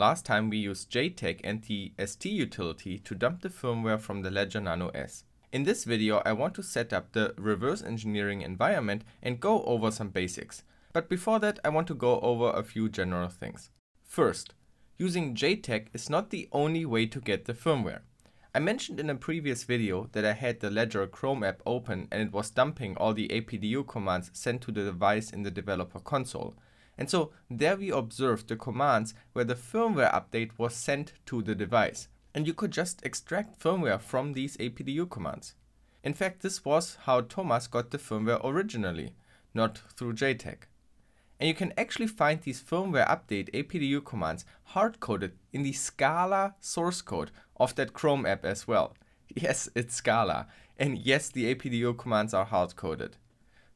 Last time we used JTAG and the ST utility to dump the firmware from the Ledger Nano S. In this video I want to set up the reverse engineering environment and go over some basics. But before that I want to go over a few general things. First, using JTAG is not the only way to get the firmware. I mentioned in a previous video that I had the Ledger Chrome app open and it was dumping all the APDU commands sent to the device in the developer console. And so there we observed the commands where the firmware update was sent to the device. And you could just extract firmware from these APDU commands. In fact, this was how Thomas got the firmware originally, not through JTAG. And you can actually find these firmware update APDU commands hard-coded in the Scala source code of that Chrome app as well. Yes, it's Scala. And yes, the APDU commands are hard-coded.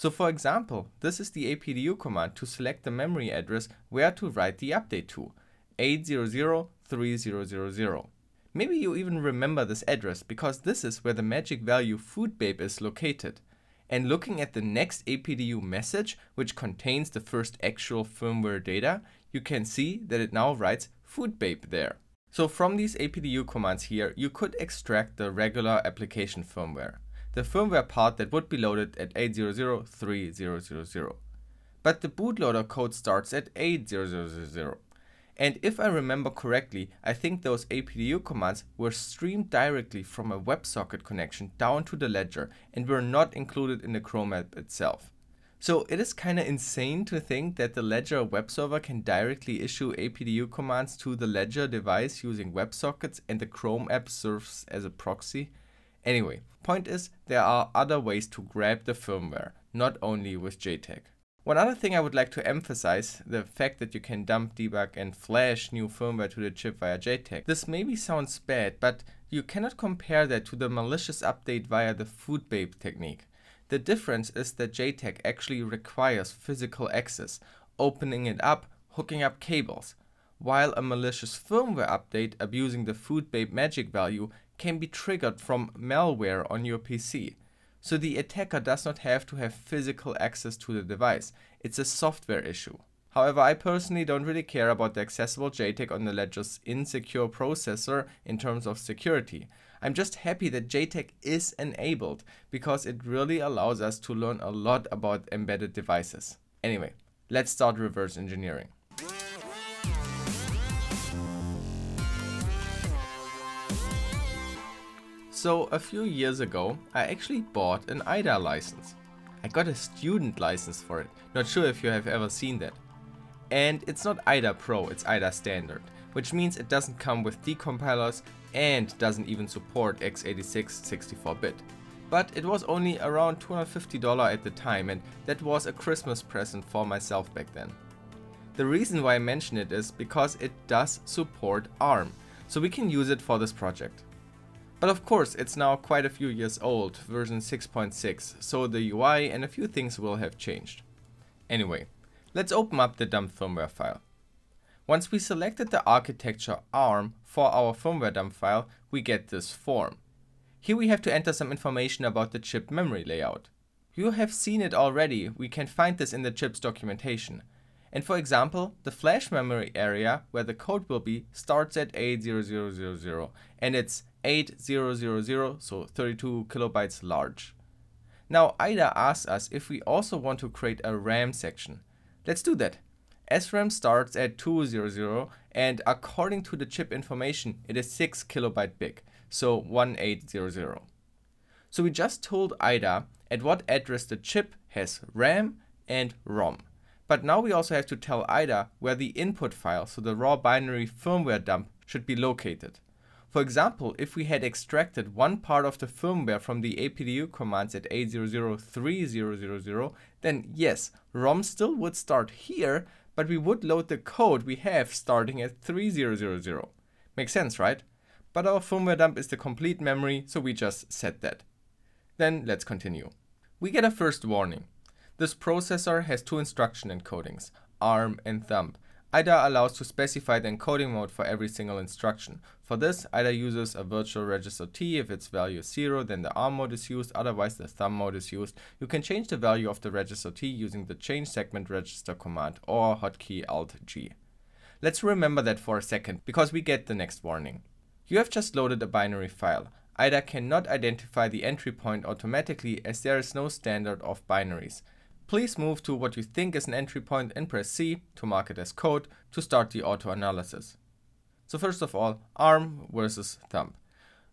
So for example, this is the APDU command to select the memory address where to write the update to, 8003000. Maybe you even remember this address because this is where the magic value foodbabe is located. And looking at the next APDU message, which contains the first actual firmware data, you can see that it now writes foodbabe there. So from these APDU commands here, you could extract the regular application firmware the firmware part that would be loaded at 8003000. But the bootloader code starts at 8000. And if I remember correctly, I think those APDU commands were streamed directly from a WebSocket connection down to the ledger and were not included in the Chrome app itself. So it is kinda insane to think that the Ledger web server can directly issue APDU commands to the Ledger device using WebSockets and the Chrome app serves as a proxy. Anyway, point is there are other ways to grab the firmware, not only with JTAG. One other thing I would like to emphasize, the fact that you can dump, debug and flash new firmware to the chip via JTAG. This maybe sounds bad, but you cannot compare that to the malicious update via the foodbabe technique. The difference is that JTAG actually requires physical access, opening it up, hooking up cables, while a malicious firmware update abusing the foodbabe magic value can be triggered from malware on your PC. So the attacker does not have to have physical access to the device. It's a software issue. However, I personally don't really care about the accessible JTAG on the Ledger's insecure processor in terms of security. I'm just happy that JTAG is enabled because it really allows us to learn a lot about embedded devices. Anyway, let's start reverse engineering. So a few years ago I actually bought an IDA license. I got a student license for it, not sure if you have ever seen that. And it's not IDA Pro, it's IDA Standard, which means it doesn't come with decompilers and doesn't even support x86 64-bit. But it was only around $250 at the time and that was a Christmas present for myself back then. The reason why I mention it is because it does support ARM, so we can use it for this project. But of course it's now quite a few years old, version 6.6, so the UI and a few things will have changed. Anyway, let's open up the dump firmware file. Once we selected the architecture ARM for our firmware dump file, we get this form. Here we have to enter some information about the chip memory layout. You have seen it already, we can find this in the chip's documentation. And for example, the flash memory area where the code will be starts at A0000 and it's 8000, so 32 kilobytes large. Now IDA asks us if we also want to create a RAM section. Let's do that. SRAM starts at 200 and according to the chip information, it is 6 kilobyte big, so 1800. So we just told IDA at what address the chip has RAM and ROM. But now we also have to tell IDA where the input file, so the raw binary firmware dump, should be located. For example, if we had extracted one part of the firmware from the APDU commands at 8003000, then yes, ROM still would start here, but we would load the code we have starting at 3000. Makes sense, right? But our firmware dump is the complete memory, so we just set that. Then let's continue. We get a first warning. This processor has two instruction encodings, ARM and thumb, IDA allows to specify the encoding mode for every single instruction. For this, IDA uses a virtual register T. If its value is 0, then the ARM mode is used, otherwise the thumb mode is used. You can change the value of the register T using the change segment register command or hotkey alt G. Let's remember that for a second, because we get the next warning. You have just loaded a binary file. IDA cannot identify the entry point automatically as there is no standard of binaries. Please move to what you think is an entry point and press C to mark it as code to start the auto analysis. So first of all, arm versus thumb.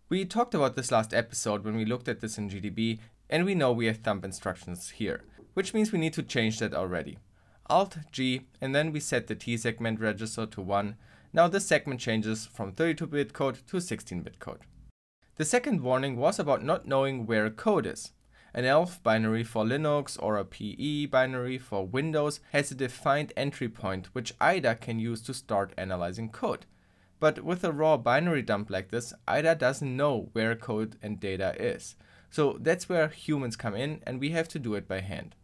We talked about this last episode when we looked at this in GDB and we know we have thumb instructions here, which means we need to change that already. Alt G and then we set the T segment register to 1. Now this segment changes from 32-bit code to 16-bit code. The second warning was about not knowing where code is. An ELF binary for Linux or a PE binary for Windows has a defined entry point which IDA can use to start analyzing code. But with a raw binary dump like this, IDA doesn't know where code and data is. So that's where humans come in and we have to do it by hand.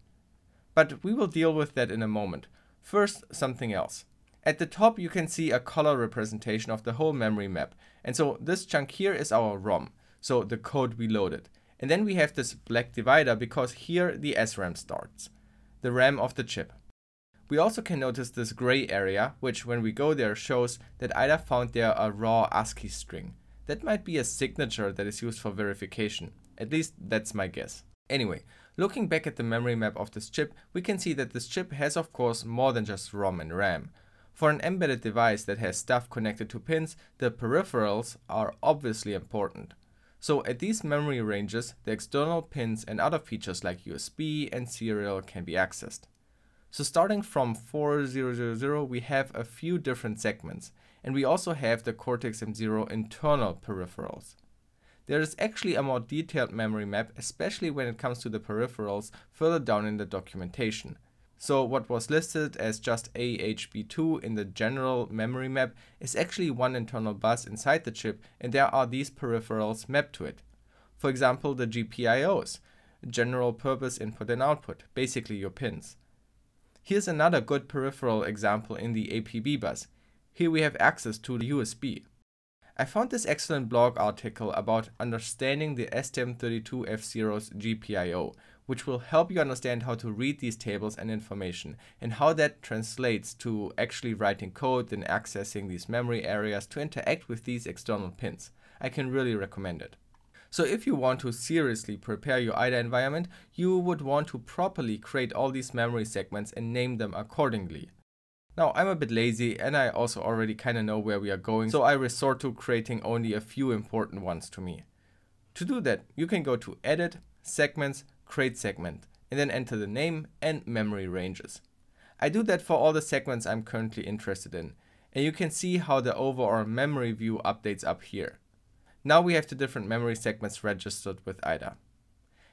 But we will deal with that in a moment. First, something else. At the top you can see a color representation of the whole memory map. And so this chunk here is our ROM, so the code we loaded. And then we have this black divider because here the SRAM starts, the RAM of the chip. We also can notice this gray area, which when we go there shows that IDA found there a raw ASCII string. That might be a signature that is used for verification. At least that's my guess. Anyway, looking back at the memory map of this chip, we can see that this chip has of course more than just ROM and RAM. For an embedded device that has stuff connected to pins, the peripherals are obviously important. So at these memory ranges, the external pins and other features like USB and serial can be accessed. So starting from 4000, we have a few different segments, and we also have the Cortex-M0 internal peripherals. There is actually a more detailed memory map, especially when it comes to the peripherals, further down in the documentation. So what was listed as just AHB2 in the general memory map is actually one internal bus inside the chip and there are these peripherals mapped to it. For example, the GPIOs, general purpose input and output, basically your pins. Here's another good peripheral example in the APB bus. Here we have access to the USB. I found this excellent blog article about understanding the STM32F0's GPIO, which will help you understand how to read these tables and information and how that translates to actually writing code and accessing these memory areas to interact with these external pins. I can really recommend it. So if you want to seriously prepare your IDA environment, you would want to properly create all these memory segments and name them accordingly. Now I'm a bit lazy and I also already kinda know where we are going, so I resort to creating only a few important ones to me. To do that, you can go to Edit, Segments, create segment and then enter the name and memory ranges. I do that for all the segments I'm currently interested in and you can see how the overall memory view updates up here. Now we have the different memory segments registered with IDA.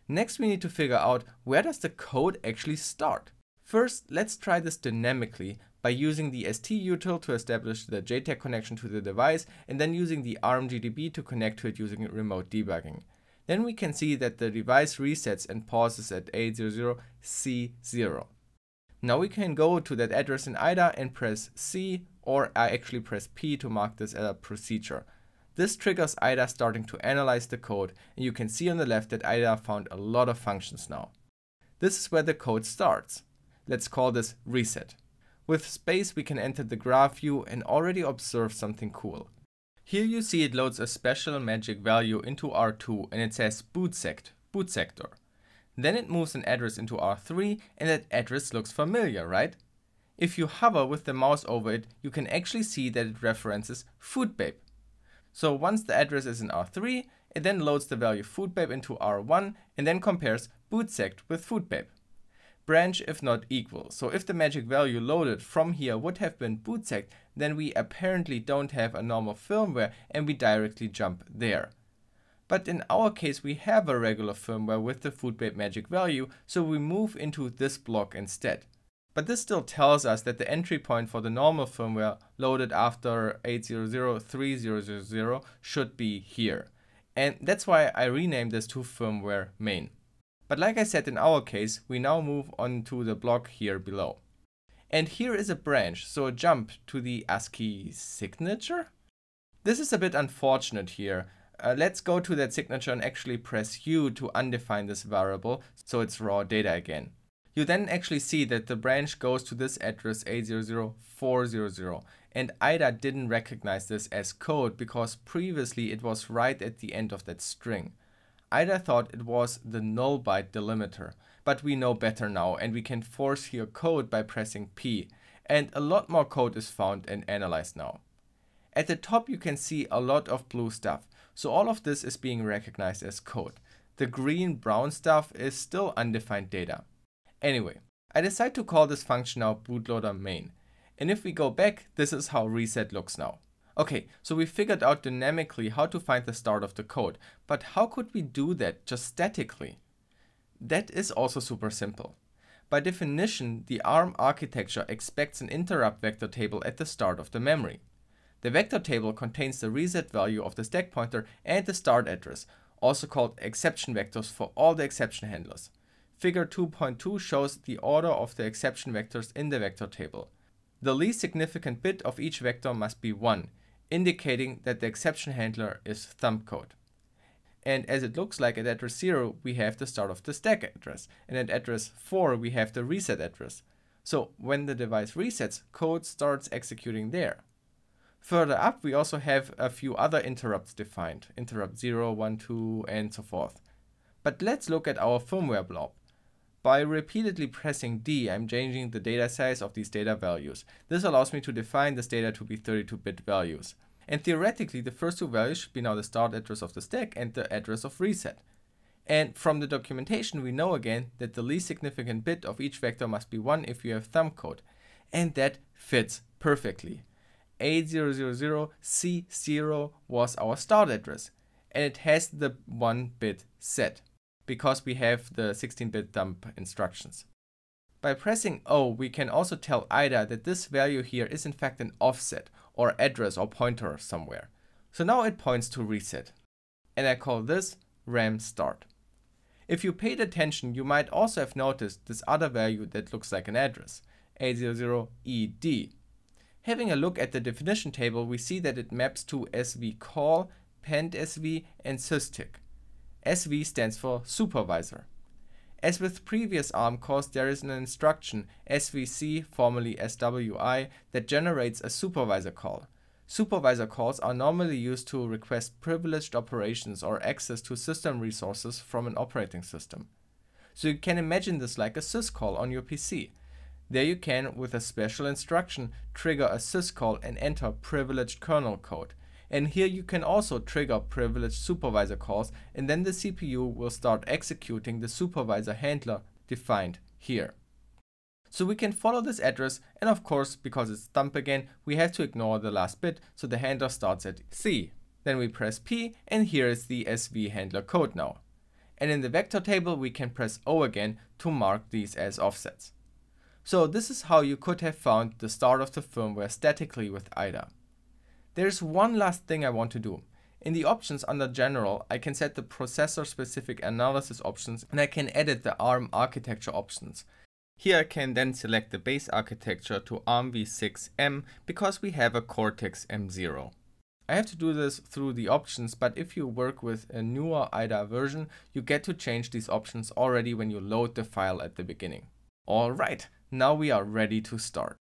Next we need to figure out where does the code actually start. First, let's try this dynamically by using the stutil to establish the JTAG connection to the device and then using the ARM GDB to connect to it using remote debugging. Then we can see that the device resets and pauses at A00C0. Now we can go to that address in IDA and press C or I actually press P to mark this as a procedure. This triggers IDA starting to analyze the code and you can see on the left that IDA found a lot of functions now. This is where the code starts. Let's call this reset. With space we can enter the graph view and already observe something cool. Here you see it loads a special magic value into R2 and it says bootsect, boot sector. Then it moves an address into R3 and that address looks familiar, right? If you hover with the mouse over it, you can actually see that it references foodbabe. So once the address is in R3, it then loads the value foodbabe into R1 and then compares bootsect with foodbabe branch if not equal. So if the magic value loaded from here would have been bootsect, then we apparently don't have a normal firmware and we directly jump there. But in our case, we have a regular firmware with the foodbait magic value, so we move into this block instead. But this still tells us that the entry point for the normal firmware loaded after 8003000 should be here. And that's why I renamed this to firmware main. But like I said in our case, we now move on to the block here below. And here is a branch, so a jump to the ASCII signature? This is a bit unfortunate here. Uh, let's go to that signature and actually press U to undefine this variable, so it's raw data again. You then actually see that the branch goes to this address 800400 and IDA didn't recognize this as code because previously it was right at the end of that string. Ida thought it was the null byte delimiter, but we know better now and we can force here code by pressing P, and a lot more code is found and analyzed now. At the top you can see a lot of blue stuff, so all of this is being recognized as code. The green brown stuff is still undefined data. Anyway, I decide to call this function now bootloader main. And if we go back, this is how reset looks now. Okay, so we figured out dynamically how to find the start of the code, but how could we do that just statically? That is also super simple. By definition, the ARM architecture expects an interrupt vector table at the start of the memory. The vector table contains the reset value of the stack pointer and the start address, also called exception vectors for all the exception handlers. Figure 2.2 shows the order of the exception vectors in the vector table. The least significant bit of each vector must be 1, indicating that the exception handler is thumb code. And as it looks like at address 0, we have the start of the stack address. And at address 4, we have the reset address. So when the device resets, code starts executing there. Further up, we also have a few other interrupts defined, interrupt 0, 1, 2, and so forth. But let's look at our firmware blob. By repeatedly pressing D, I'm changing the data size of these data values. This allows me to define this data to be 32-bit values. And theoretically, the first two values should be now the start address of the stack and the address of reset. And from the documentation, we know again that the least significant bit of each vector must be 1 if you have thumb code. And that fits perfectly. 8000C0 was our start address, and it has the 1-bit set because we have the 16-bit dump instructions. By pressing O, we can also tell IDA that this value here is in fact an offset or address or pointer somewhere. So now it points to reset. And I call this RAM start. If you paid attention, you might also have noticed this other value that looks like an address, a 0 ed Having a look at the definition table, we see that it maps to SV call, pendSV, and sysTick. SV stands for supervisor. As with previous ARM cores, there is an instruction SVC, formerly SWI, that generates a supervisor call. Supervisor calls are normally used to request privileged operations or access to system resources from an operating system. So you can imagine this like a syscall on your PC. There you can, with a special instruction, trigger a syscall and enter privileged kernel code, and here you can also trigger privileged supervisor calls and then the CPU will start executing the supervisor handler defined here. So we can follow this address and of course because it's dump again we have to ignore the last bit so the handler starts at C. Then we press P and here is the SV handler code now. And in the vector table we can press O again to mark these as offsets. So this is how you could have found the start of the firmware statically with IDA. There's one last thing I want to do. In the options under general, I can set the processor specific analysis options and I can edit the ARM architecture options. Here I can then select the base architecture to ARM v6M because we have a Cortex M0. I have to do this through the options, but if you work with a newer IDA version, you get to change these options already when you load the file at the beginning. Alright, now we are ready to start.